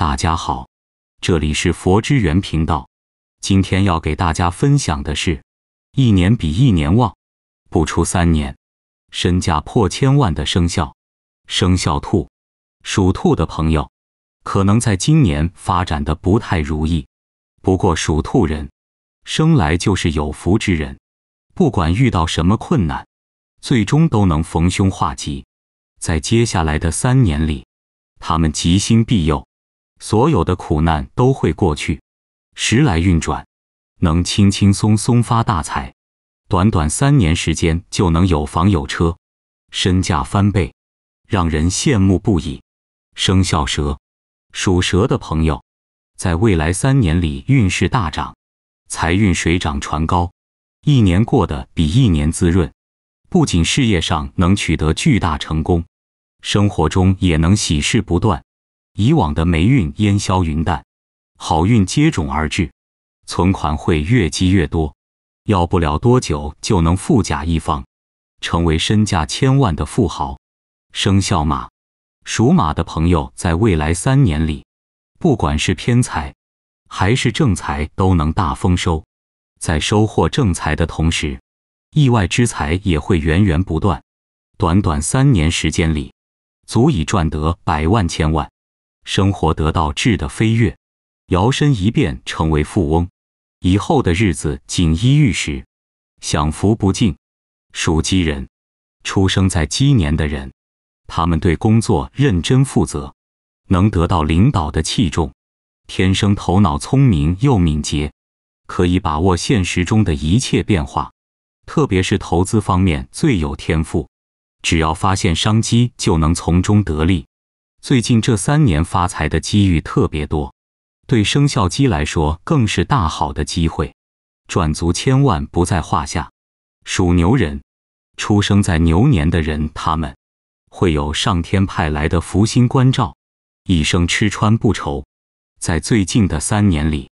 大家好，这里是佛之源频道。今天要给大家分享的是，一年比一年旺，不出三年，身价破千万的生肖。生肖兔，属兔的朋友可能在今年发展的不太如意。不过属兔人生来就是有福之人，不管遇到什么困难，最终都能逢凶化吉。在接下来的三年里，他们吉星庇佑。所有的苦难都会过去，时来运转，能轻轻松松发大财，短短三年时间就能有房有车，身价翻倍，让人羡慕不已。生肖蛇，属蛇的朋友，在未来三年里运势大涨，财运水涨船高，一年过得比一年滋润，不仅事业上能取得巨大成功，生活中也能喜事不断。以往的霉运烟消云散，好运接踵而至，存款会越积越多，要不了多久就能富甲一方，成为身价千万的富豪。生肖马，属马的朋友在未来三年里，不管是偏财还是正财都能大丰收，在收获正财的同时，意外之财也会源源不断。短短三年时间里，足以赚得百万千万。生活得到质的飞跃，摇身一变成为富翁，以后的日子锦衣玉食，享福不尽。属鸡人，出生在鸡年的人，他们对工作认真负责，能得到领导的器重。天生头脑聪明又敏捷，可以把握现实中的一切变化，特别是投资方面最有天赋。只要发现商机，就能从中得利。最近这三年发财的机遇特别多，对生肖鸡来说更是大好的机会，赚足千万不在话下。属牛人，出生在牛年的人，他们会有上天派来的福星关照，一生吃穿不愁。在最近的三年里，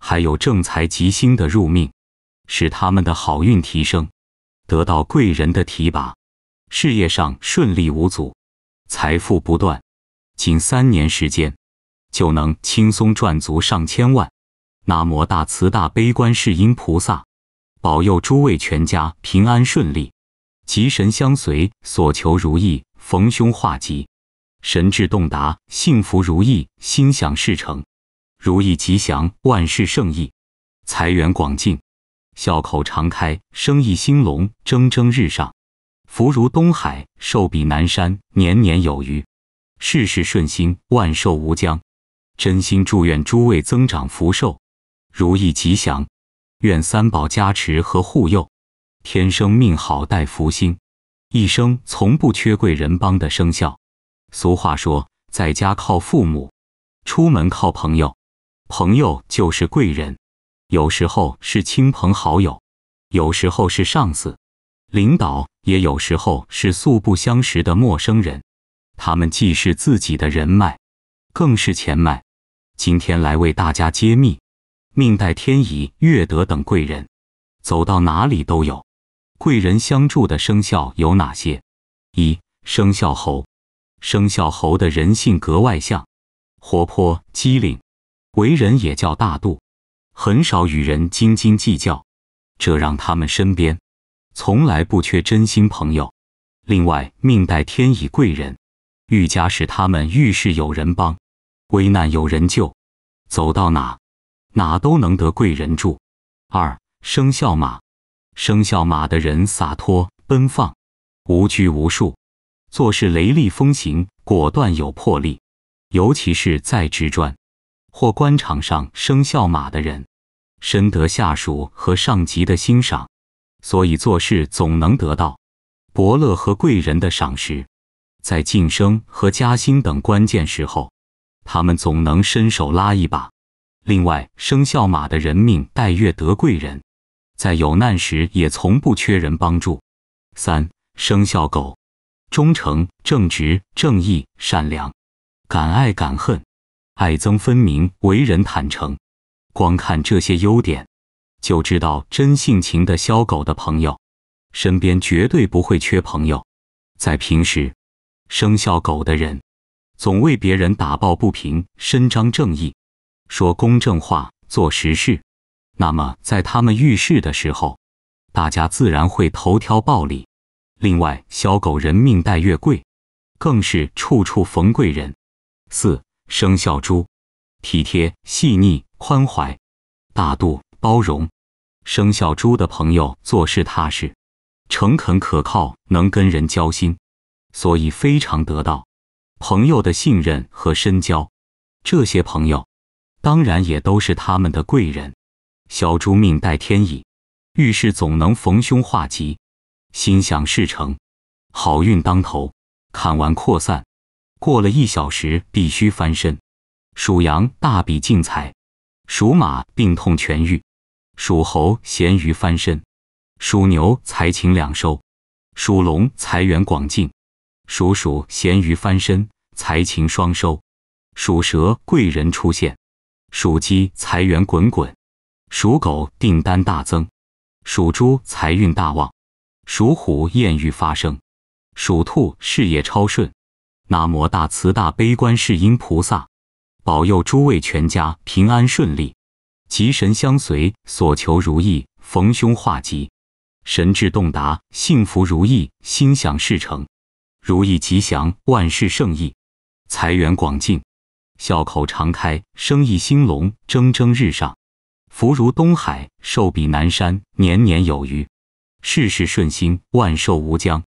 还有正财吉星的入命，使他们的好运提升，得到贵人的提拔，事业上顺利无阻，财富不断。仅三年时间，就能轻松赚足上千万。南无大慈大悲观世音菩萨，保佑诸位全家平安顺利，吉神相随，所求如意，逢凶化吉，神智洞达，幸福如意，心想事成，如意吉祥，万事胜意，财源广进，笑口常开，生意兴隆，蒸蒸日上，福如东海，寿比南山，年年有余。事事顺心，万寿无疆。真心祝愿诸位增长福寿，如意吉祥。愿三宝加持和护佑，天生命好带福星，一生从不缺贵人帮的生肖。俗话说，在家靠父母，出门靠朋友。朋友就是贵人，有时候是亲朋好友，有时候是上司、领导，也有时候是素不相识的陌生人。他们既是自己的人脉，更是钱脉。今天来为大家揭秘：命带天乙、月德等贵人，走到哪里都有贵人相助的生肖有哪些？一、生肖猴。生肖猴的人性格外向、活泼、机灵，为人也叫大度，很少与人斤斤计较，这让他们身边从来不缺真心朋友。另外，命带天乙贵人。愈加使他们遇事有人帮，危难有人救，走到哪，哪都能得贵人助。二生肖马，生肖马的人洒脱奔放，无拘无束，做事雷厉风行，果断有魄力。尤其是在职专或官场上，生肖马的人深得下属和上级的欣赏，所以做事总能得到伯乐和贵人的赏识。在晋升和加薪等关键时候，他们总能伸手拉一把。另外，生肖马的人命带月得贵人，在有难时也从不缺人帮助。三生肖狗，忠诚、正直、正义、善良，敢爱敢恨，爱憎分明，为人坦诚。光看这些优点，就知道真性情的肖狗的朋友，身边绝对不会缺朋友。在平时。生肖狗的人总为别人打抱不平、伸张正义，说公正话、做实事。那么，在他们遇事的时候，大家自然会投挑暴力。另外，小狗人命带月贵，更是处处逢贵人。四生肖猪，体贴、细腻、宽怀、大度、包容。生肖猪的朋友做事踏实、诚恳、可靠，能跟人交心。所以非常得到朋友的信任和深交，这些朋友当然也都是他们的贵人。小猪命带天意，遇事总能逢凶化吉，心想事成，好运当头。看完扩散，过了一小时必须翻身。属羊大笔进财，属马病痛痊愈，属猴咸鱼翻身，属牛财情两收，属龙财源广进。属鼠咸鱼翻身，财情双收；属蛇贵人出现，属鸡财源滚滚；属狗订单大增，属猪财运大旺；属虎艳遇发生，属兔事业超顺。南无大慈大悲观世音菩萨，保佑诸位全家平安顺利，吉神相随，所求如意，逢凶化吉，神智洞达，幸福如意，心想事成。如意吉祥，万事胜意，财源广进，笑口常开，生意兴隆，蒸蒸日上，福如东海，寿比南山，年年有余，事事顺心，万寿无疆。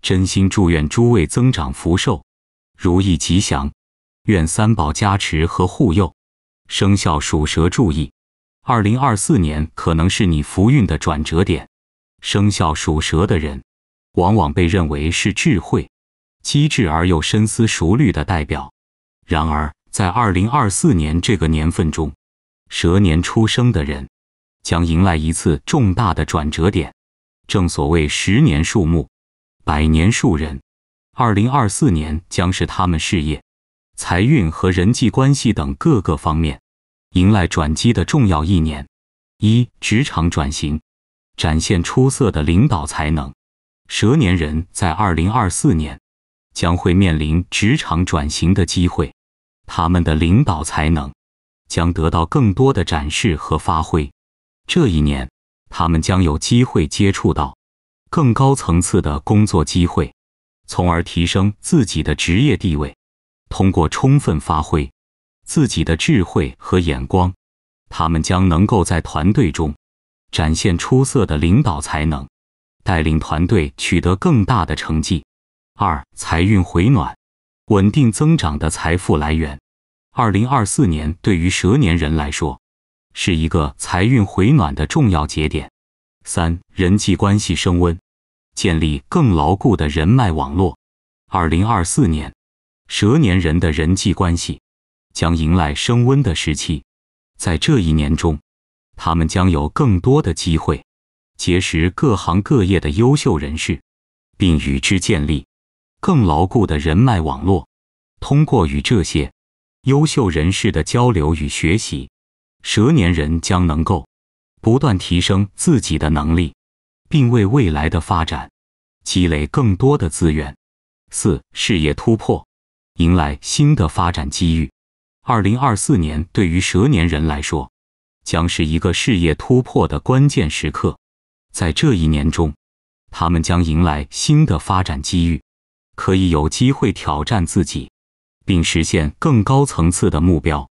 真心祝愿诸位增长福寿，如意吉祥。愿三宝加持和护佑。生肖属蛇注意，二零二四年可能是你福运的转折点。生肖属蛇的人，往往被认为是智慧。机智而又深思熟虑的代表。然而，在二零二四年这个年份中，蛇年出生的人将迎来一次重大的转折点。正所谓“十年树木，百年树人”，二零二四年将是他们事业、财运和人际关系等各个方面迎来转机的重要一年。一、职场转型，展现出色的领导才能。蛇年人在二零二四年。将会面临职场转型的机会，他们的领导才能将得到更多的展示和发挥。这一年，他们将有机会接触到更高层次的工作机会，从而提升自己的职业地位。通过充分发挥自己的智慧和眼光，他们将能够在团队中展现出色的领导才能，带领团队取得更大的成绩。二、财运回暖，稳定增长的财富来源。二零二四年对于蛇年人来说，是一个财运回暖的重要节点。三、人际关系升温，建立更牢固的人脉网络。二零二四年，蛇年人的人际关系将迎来升温的时期。在这一年中，他们将有更多的机会结识各行各业的优秀人士，并与之建立。更牢固的人脉网络，通过与这些优秀人士的交流与学习，蛇年人将能够不断提升自己的能力，并为未来的发展积累更多的资源。四、事业突破，迎来新的发展机遇。二零二四年对于蛇年人来说，将是一个事业突破的关键时刻。在这一年中，他们将迎来新的发展机遇。可以有机会挑战自己，并实现更高层次的目标。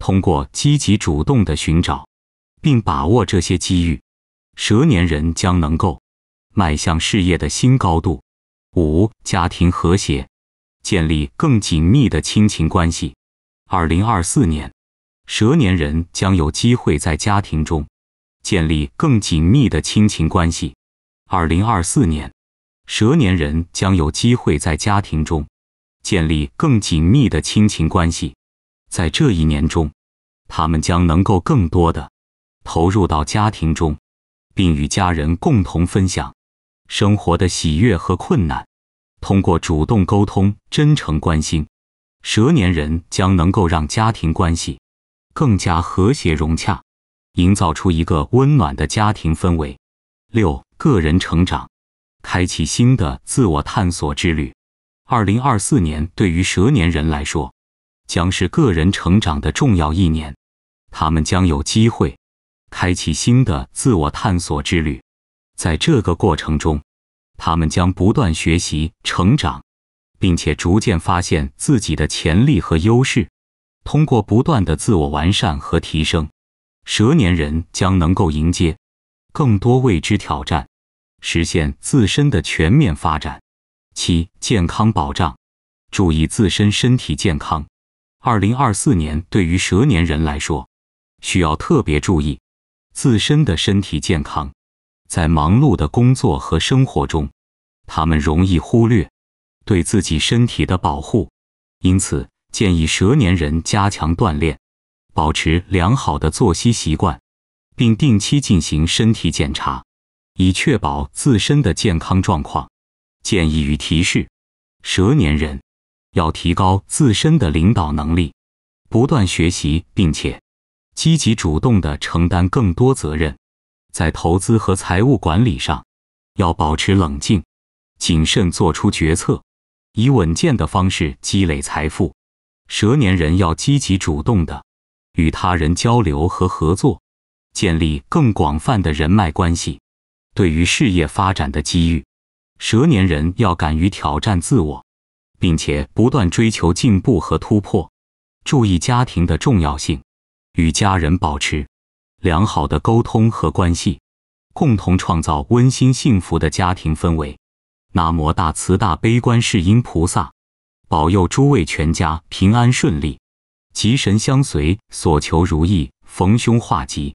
通过积极主动的寻找，并把握这些机遇，蛇年人将能够迈向事业的新高度。五、家庭和谐，建立更紧密的亲情关系。二零二四年，蛇年人将有机会在家庭中建立更紧密的亲情关系。二零二四年。蛇年人将有机会在家庭中建立更紧密的亲情关系，在这一年中，他们将能够更多的投入到家庭中，并与家人共同分享生活的喜悦和困难。通过主动沟通、真诚关心，蛇年人将能够让家庭关系更加和谐融洽，营造出一个温暖的家庭氛围。六、个人成长。开启新的自我探索之旅。二零二四年对于蛇年人来说，将是个人成长的重要一年。他们将有机会开启新的自我探索之旅。在这个过程中，他们将不断学习、成长，并且逐渐发现自己的潜力和优势。通过不断的自我完善和提升，蛇年人将能够迎接更多未知挑战。实现自身的全面发展。七、健康保障，注意自身身体健康。二零二四年对于蛇年人来说，需要特别注意自身的身体健康。在忙碌的工作和生活中，他们容易忽略对自己身体的保护，因此建议蛇年人加强锻炼，保持良好的作息习惯，并定期进行身体检查。以确保自身的健康状况。建议与提示：蛇年人要提高自身的领导能力，不断学习，并且积极主动地承担更多责任。在投资和财务管理上，要保持冷静、谨慎，做出决策，以稳健的方式积累财富。蛇年人要积极主动地与他人交流和合作，建立更广泛的人脉关系。对于事业发展的机遇，蛇年人要敢于挑战自我，并且不断追求进步和突破。注意家庭的重要性，与家人保持良好的沟通和关系，共同创造温馨幸福的家庭氛围。南无大慈大悲观世音菩萨，保佑诸位全家平安顺利，吉神相随，所求如意，逢凶化吉。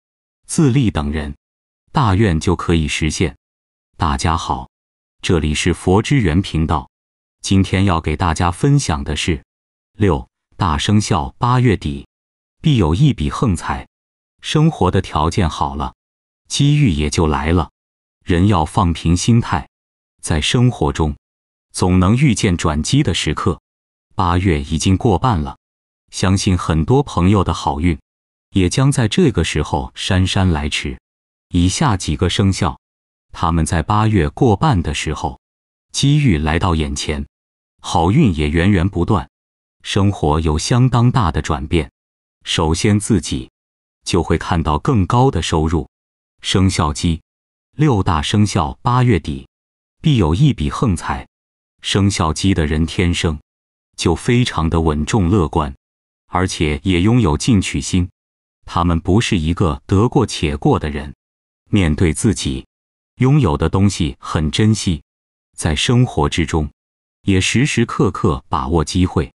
自立等人，大愿就可以实现。大家好，这里是佛之缘频道。今天要给大家分享的是，六大生肖八月底必有一笔横财，生活的条件好了，机遇也就来了。人要放平心态，在生活中总能遇见转机的时刻。八月已经过半了，相信很多朋友的好运。也将在这个时候姗姗来迟。以下几个生肖，他们在八月过半的时候，机遇来到眼前，好运也源源不断，生活有相当大的转变。首先，自己就会看到更高的收入。生肖鸡，六大生肖八月底必有一笔横财。生肖鸡的人天生就非常的稳重乐观，而且也拥有进取心。他们不是一个得过且过的人，面对自己拥有的东西很珍惜，在生活之中也时时刻刻把握机会。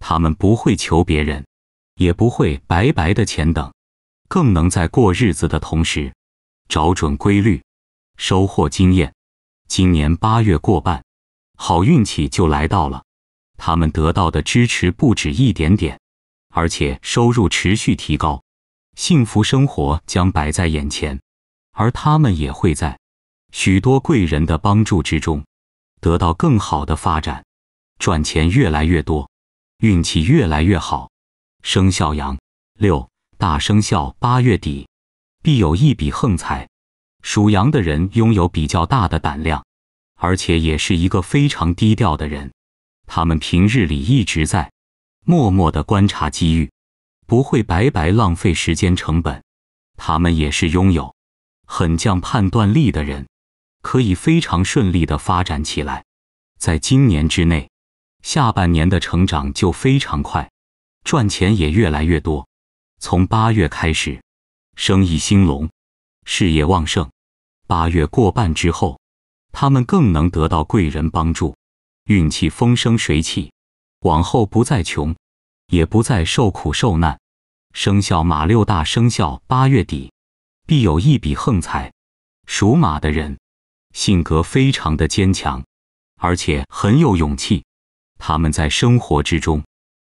他们不会求别人，也不会白白的钱等，更能在过日子的同时找准规律，收获经验。今年八月过半，好运气就来到了，他们得到的支持不止一点点，而且收入持续提高。幸福生活将摆在眼前，而他们也会在许多贵人的帮助之中，得到更好的发展，赚钱越来越多，运气越来越好。生肖羊，六大生肖八月底必有一笔横财。属羊的人拥有比较大的胆量，而且也是一个非常低调的人，他们平日里一直在默默的观察机遇。不会白白浪费时间成本，他们也是拥有很强判断力的人，可以非常顺利的发展起来。在今年之内，下半年的成长就非常快，赚钱也越来越多。从八月开始，生意兴隆，事业旺盛。八月过半之后，他们更能得到贵人帮助，运气风生水起，往后不再穷。也不再受苦受难。生肖马六大生肖八月底，必有一笔横财。属马的人，性格非常的坚强，而且很有勇气。他们在生活之中，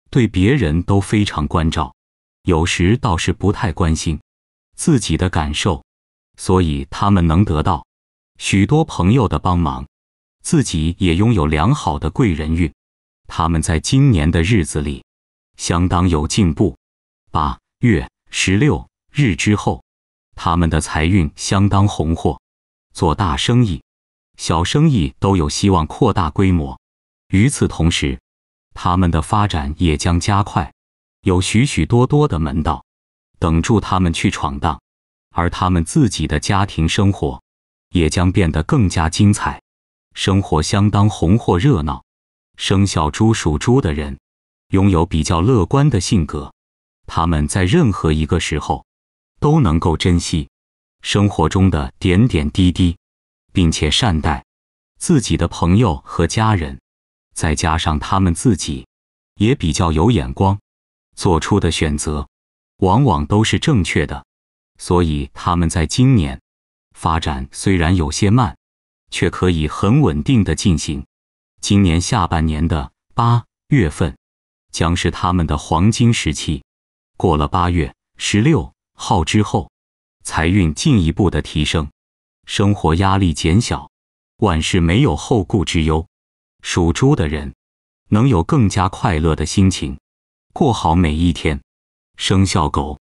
对别人都非常关照，有时倒是不太关心自己的感受。所以他们能得到许多朋友的帮忙，自己也拥有良好的贵人运。他们在今年的日子里。相当有进步。八月十六日之后，他们的财运相当红火，做大生意、小生意都有希望扩大规模。与此同时，他们的发展也将加快，有许许多多的门道等住他们去闯荡，而他们自己的家庭生活也将变得更加精彩，生活相当红火热闹。生肖猪属猪的人。拥有比较乐观的性格，他们在任何一个时候都能够珍惜生活中的点点滴滴，并且善待自己的朋友和家人。再加上他们自己也比较有眼光，做出的选择往往都是正确的。所以他们在今年发展虽然有些慢，却可以很稳定的进行。今年下半年的八月份。将是他们的黄金时期。过了八月十六号之后，财运进一步的提升，生活压力减小，万事没有后顾之忧。属猪的人能有更加快乐的心情，过好每一天。生肖狗，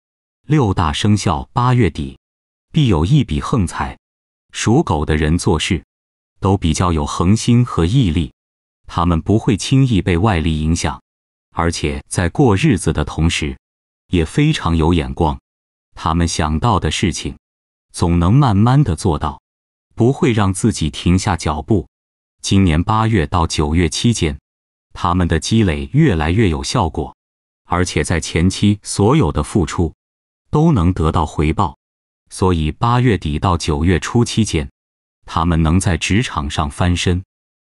六大生肖八月底必有一笔横财。属狗的人做事都比较有恒心和毅力，他们不会轻易被外力影响。而且在过日子的同时，也非常有眼光。他们想到的事情，总能慢慢的做到，不会让自己停下脚步。今年八月到九月期间，他们的积累越来越有效果，而且在前期所有的付出都能得到回报。所以八月底到九月初期间，他们能在职场上翻身，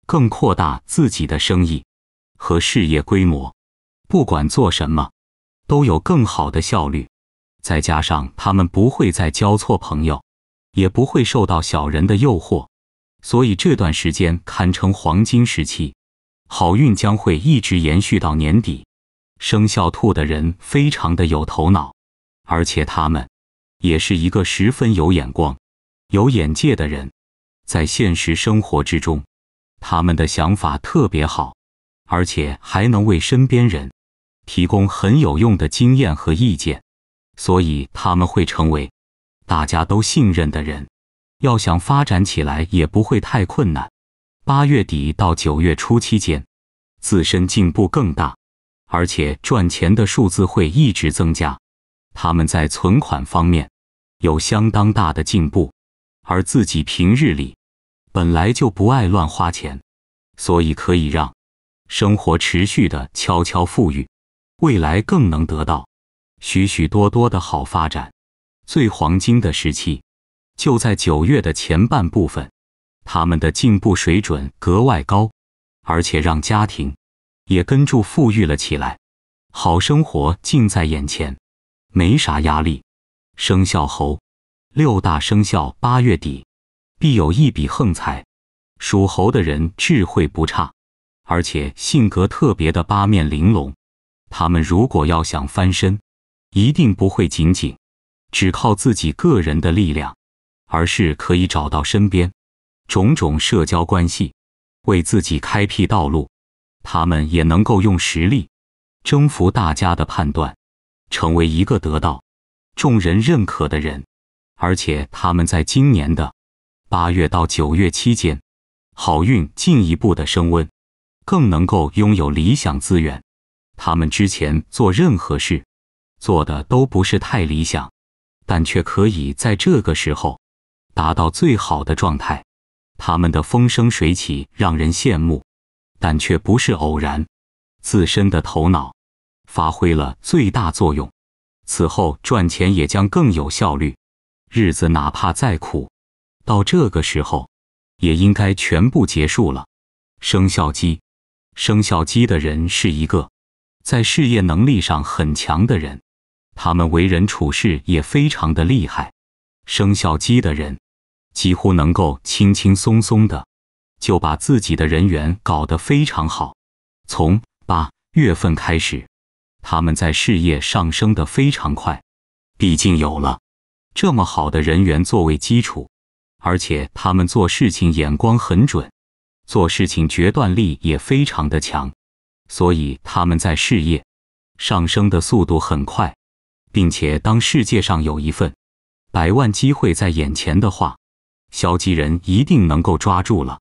更扩大自己的生意和事业规模。不管做什么，都有更好的效率。再加上他们不会再交错朋友，也不会受到小人的诱惑，所以这段时间堪称黄金时期。好运将会一直延续到年底。生肖兔的人非常的有头脑，而且他们也是一个十分有眼光、有眼界的人。在现实生活之中，他们的想法特别好，而且还能为身边人。提供很有用的经验和意见，所以他们会成为大家都信任的人。要想发展起来也不会太困难。八月底到九月初期间，自身进步更大，而且赚钱的数字会一直增加。他们在存款方面有相当大的进步，而自己平日里本来就不爱乱花钱，所以可以让生活持续的悄悄富裕。未来更能得到许许多多的好发展，最黄金的时期就在九月的前半部分，他们的进步水准格外高，而且让家庭也跟住富裕了起来，好生活近在眼前，没啥压力。生肖猴，六大生肖八月底必有一笔横财，属猴的人智慧不差，而且性格特别的八面玲珑。他们如果要想翻身，一定不会仅仅只靠自己个人的力量，而是可以找到身边种种社交关系，为自己开辟道路。他们也能够用实力征服大家的判断，成为一个得到众人认可的人。而且他们在今年的八月到九月期间，好运进一步的升温，更能够拥有理想资源。他们之前做任何事，做的都不是太理想，但却可以在这个时候达到最好的状态。他们的风生水起让人羡慕，但却不是偶然，自身的头脑发挥了最大作用。此后赚钱也将更有效率，日子哪怕再苦，到这个时候也应该全部结束了。生肖鸡，生肖鸡的人是一个。在事业能力上很强的人，他们为人处事也非常的厉害。生肖鸡的人几乎能够轻轻松松的就把自己的人缘搞得非常好。从八月份开始，他们在事业上升的非常快，毕竟有了这么好的人缘作为基础，而且他们做事情眼光很准，做事情决断力也非常的强。所以他们在事业上升的速度很快，并且当世界上有一份百万机会在眼前的话，消极人一定能够抓住了。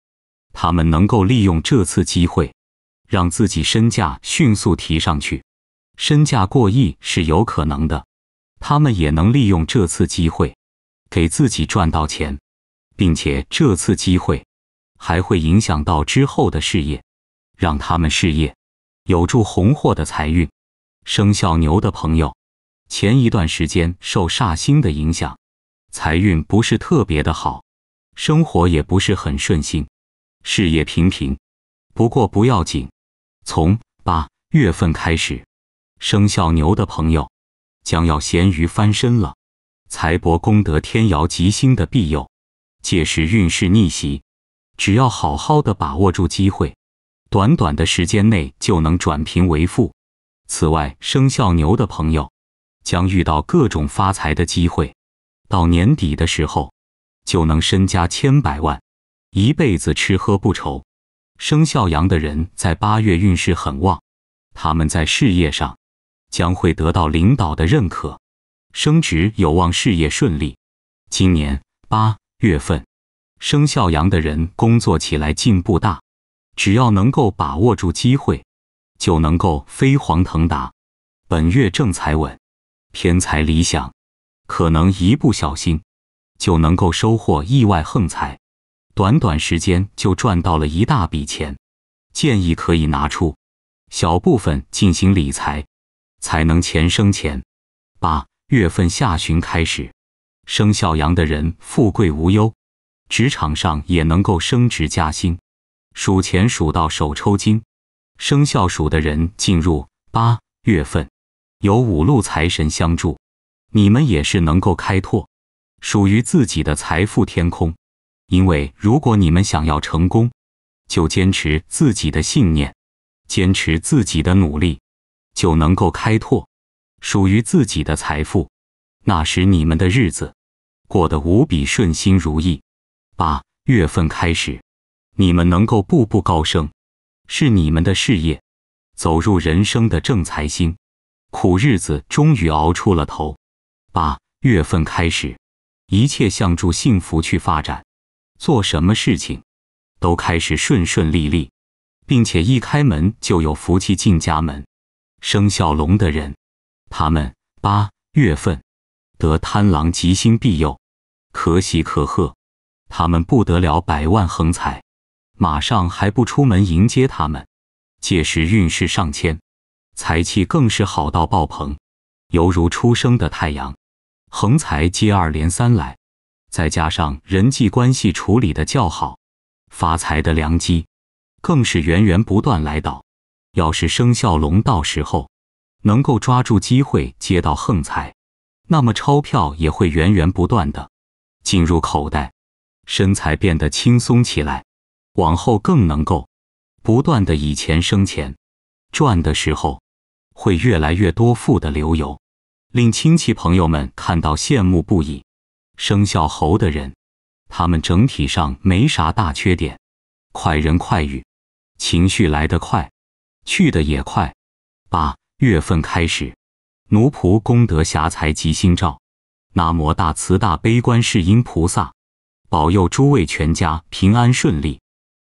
他们能够利用这次机会，让自己身价迅速提上去，身价过亿是有可能的。他们也能利用这次机会，给自己赚到钱，并且这次机会还会影响到之后的事业，让他们事业。有助红火的财运，生肖牛的朋友，前一段时间受煞星的影响，财运不是特别的好，生活也不是很顺心，事业平平。不过不要紧，从八月份开始，生肖牛的朋友将要咸鱼翻身了，财帛功德天姚吉星的庇佑，届时运势逆袭，只要好好的把握住机会。短短的时间内就能转贫为富。此外，生肖牛的朋友将遇到各种发财的机会，到年底的时候就能身家千百万，一辈子吃喝不愁。生肖羊的人在八月运势很旺，他们在事业上将会得到领导的认可，升职有望，事业顺利。今年八月份，生肖羊的人工作起来进步大。只要能够把握住机会，就能够飞黄腾达。本月正财稳，偏财理想，可能一不小心就能够收获意外横财，短短时间就赚到了一大笔钱。建议可以拿出小部分进行理财，才能钱生钱。八月份下旬开始，生肖羊的人富贵无忧，职场上也能够升职加薪。数钱数到手抽筋，生肖鼠的人进入八月份，有五路财神相助，你们也是能够开拓属于自己的财富天空。因为如果你们想要成功，就坚持自己的信念，坚持自己的努力，就能够开拓属于自己的财富。那时你们的日子过得无比顺心如意。八月份开始。你们能够步步高升，是你们的事业走入人生的正财星，苦日子终于熬出了头。八月份开始，一切向住幸福去发展，做什么事情都开始顺顺利利，并且一开门就有福气进家门。生肖龙的人，他们八月份得贪狼吉星庇佑，可喜可贺，他们不得了，百万横财。马上还不出门迎接他们，届时运势上千，财气更是好到爆棚，犹如初升的太阳，横财接二连三来，再加上人际关系处理的较好，发财的良机更是源源不断来到。要是生肖龙到时候能够抓住机会接到横财，那么钞票也会源源不断的进入口袋，身材变得轻松起来。往后更能够不断的以钱生钱，赚的时候会越来越多，富得流油，令亲戚朋友们看到羡慕不已。生肖猴的人，他们整体上没啥大缺点，快人快语，情绪来得快，去的也快。八月份开始，奴仆功德狭财吉星照，南无大慈大悲观世音菩萨，保佑诸位全家平安顺利。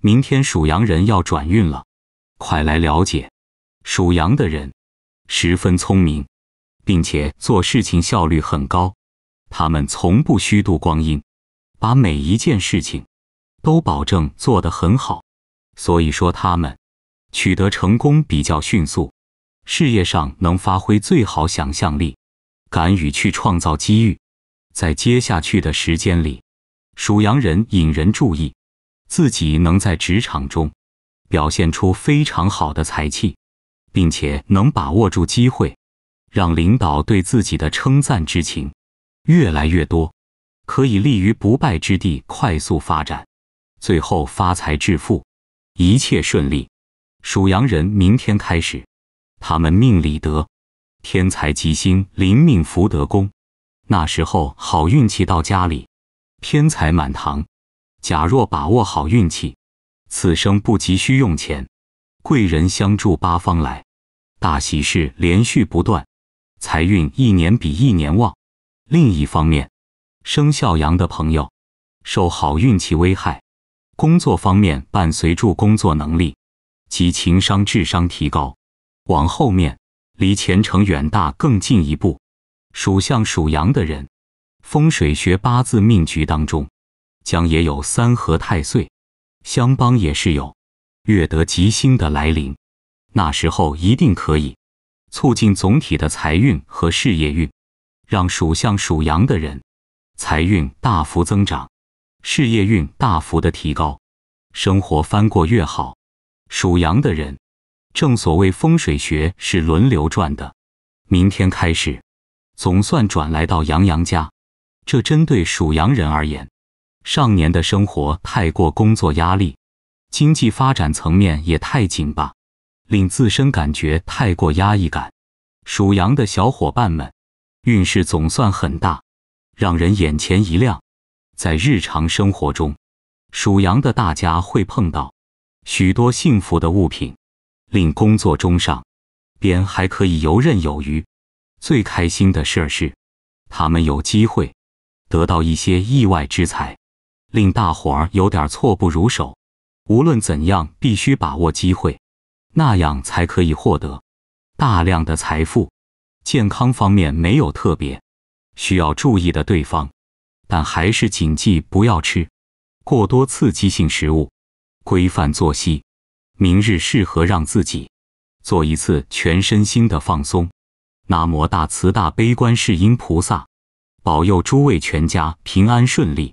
明天属羊人要转运了，快来了解。属羊的人十分聪明，并且做事情效率很高，他们从不虚度光阴，把每一件事情都保证做得很好。所以说，他们取得成功比较迅速，事业上能发挥最好想象力，敢于去创造机遇。在接下去的时间里，属羊人引人注意。自己能在职场中表现出非常好的才气，并且能把握住机会，让领导对自己的称赞之情越来越多，可以立于不败之地，快速发展，最后发财致富，一切顺利。属羊人明天开始，他们命里得天才吉星临命福德宫，那时候好运气到家里，偏财满堂。假若把握好运气，此生不急需用钱，贵人相助八方来，大喜事连续不断，财运一年比一年旺。另一方面，生肖羊的朋友受好运气危害，工作方面伴随住工作能力及情商、智商提高，往后面离前程远大更进一步。属相属羊的人，风水学八字命局当中。将也有三合太岁，相邦也是有，月得吉星的来临，那时候一定可以促进总体的财运和事业运，让属相属羊的人财运大幅增长，事业运大幅的提高，生活翻过越好。属羊的人，正所谓风水学是轮流转的，明天开始，总算转来到羊羊家，这针对属羊人而言。上年的生活太过工作压力，经济发展层面也太紧巴，令自身感觉太过压抑感。属羊的小伙伴们，运势总算很大，让人眼前一亮。在日常生活中，属羊的大家会碰到许多幸福的物品，令工作中上边还可以游刃有余。最开心的事儿是，他们有机会得到一些意外之财。令大伙儿有点措不如手，无论怎样，必须把握机会，那样才可以获得大量的财富。健康方面没有特别需要注意的对方，但还是谨记不要吃过多刺激性食物，规范作息。明日适合让自己做一次全身心的放松。南无大慈大悲观世音菩萨，保佑诸位全家平安顺利。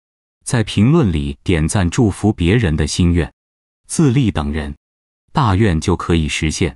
在评论里点赞祝福别人的心愿，自立等人，大愿就可以实现。